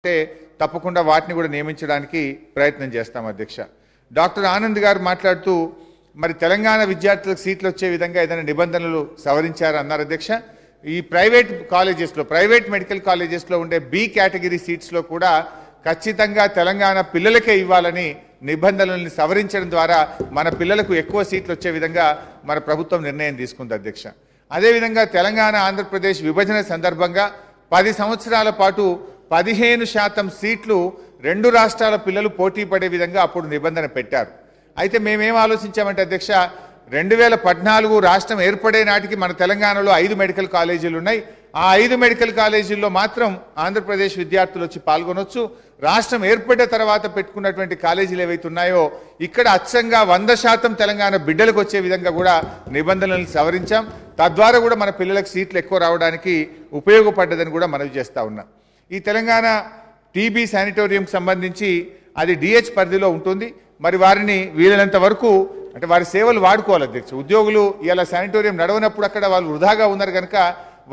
అంటే తప్పకుండా వాటిని కూడా నియమించడానికి ప్రయత్నం చేస్తాం అధ్యక్ష డాక్టర్ ఆనంద్ గారు మాట్లాడుతూ మరి తెలంగాణ విద్యార్థులకు సీట్లు వచ్చే విధంగా ఏదైనా నిబంధనలు సవరించారన్నారు అన్నారు అధ్యక్ష ఈ ప్రైవేట్ కాలేజెస్లో ప్రైవేట్ మెడికల్ కాలేజెస్లో ఉండే బి కేటగిరీ సీట్స్లో కూడా ఖచ్చితంగా తెలంగాణ పిల్లలకే ఇవ్వాలని నిబంధనల్ని సవరించడం ద్వారా మన పిల్లలకు ఎక్కువ సీట్లు వచ్చే విధంగా మన ప్రభుత్వం నిర్ణయం తీసుకుంది అధ్యక్ష అదేవిధంగా తెలంగాణ ఆంధ్రప్రదేశ్ విభజన సందర్భంగా పది సంవత్సరాల పాటు పదిహేను శాతం సీట్లు రెండు రాష్ట్రాల పిల్లలు పోటీ పడే విధంగా అప్పుడు నిబంధన పెట్టారు అయితే మేమేం ఆలోచించామంటే అధ్యక్ష రెండు వేల పద్నాలుగు రాష్ట్రం ఏర్పడే నాటికి మన తెలంగాణలో ఐదు మెడికల్ కాలేజీలు ఉన్నాయి ఆ ఐదు మెడికల్ కాలేజీల్లో మాత్రం ఆంధ్రప్రదేశ్ విద్యార్థులు వచ్చి పాల్గొనొచ్చు రాష్ట్రం ఏర్పడిన తర్వాత పెట్టుకున్నటువంటి కాలేజీలు ఏవైతే ఉన్నాయో ఇక్కడ అచ్చంగా వంద శాతం తెలంగాణ బిడ్డలకు వచ్చే విధంగా కూడా నిబంధనలు సవరించాం తద్వారా కూడా మన పిల్లలకు సీట్లు ఎక్కువ రావడానికి ఉపయోగపడ్డదని కూడా మనవి చేస్తూ ఉన్నాం ఈ తెలంగాణ టీబీ శానిటోరియంకి సంబంధించి అది డిహెచ్ పరిధిలో ఉంటుంది మరి వారిని వీలైనంత వరకు అంటే వారి సేవలు వాడుకోవాలి అధ్యక్ష ఉద్యోగులు ఇలా శానిటోరియం నడవనప్పుడు అక్కడ వాళ్ళు వృధాగా ఉన్నారు కనుక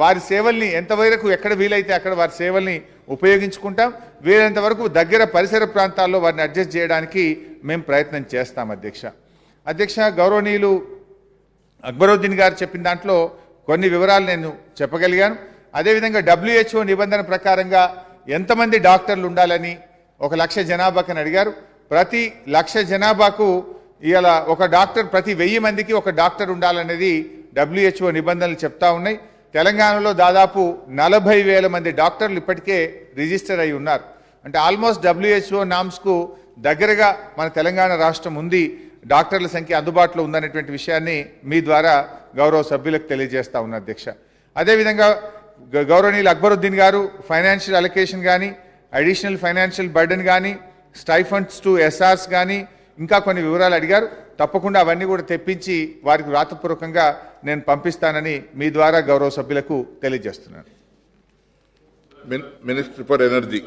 వారి సేవల్ని ఎంతవరకు ఎక్కడ వీలైతే అక్కడ వారి సేవల్ని ఉపయోగించుకుంటాం వీలైనంత వరకు దగ్గర పరిసర ప్రాంతాల్లో వారిని అడ్జస్ట్ చేయడానికి మేము ప్రయత్నం చేస్తాం అధ్యక్ష అధ్యక్ష గౌరవనీయులు అక్బరుద్దీన్ గారు చెప్పిన దాంట్లో కొన్ని వివరాలు నేను చెప్పగలిగాను అదేవిధంగా డబ్ల్యూహెచ్ఓ నిబంధన ప్రకారంగా ఎంతమంది డాక్టర్లు ఉండాలని ఒక లక్ష జనాభాకని అడిగారు ప్రతి లక్ష జనాభాకు ఇవాళ ఒక డాక్టర్ ప్రతి వెయ్యి మందికి ఒక డాక్టర్ ఉండాలనేది డబ్ల్యూహెచ్ఓ నిబంధనలు చెప్తా ఉన్నాయి తెలంగాణలో దాదాపు నలభై వేల మంది డాక్టర్లు ఇప్పటికే రిజిస్టర్ అయి ఉన్నారు అంటే ఆల్మోస్ట్ డబ్ల్యూహెచ్ఓ నామ్స్కు దగ్గరగా మన తెలంగాణ రాష్ట్రం ఉంది డాక్టర్ల సంఖ్య అందుబాటులో ఉందనేటువంటి విషయాన్ని మీ ద్వారా గౌరవ సభ్యులకు తెలియజేస్తా ఉన్నా అధ్యక్ష అదేవిధంగా గౌరవనీయులు అక్బరుద్దీన్ గారు ఫైనాన్షియల్ అలొకేషన్ కానీ అడిషనల్ ఫైనాన్షియల్ బర్డెన్ కానీ స్టైఫండ్స్ టు ఎస్ఆర్స్ కానీ ఇంకా కొన్ని వివరాలు అడిగారు తప్పకుండా అవన్నీ కూడా తెప్పించి వారికి వ్రాతపూర్వకంగా నేను పంపిస్తానని మీ ద్వారా గౌరవ సభ్యులకు తెలియజేస్తున్నాను మినిస్టర్ ఫర్ ఎనర్జీ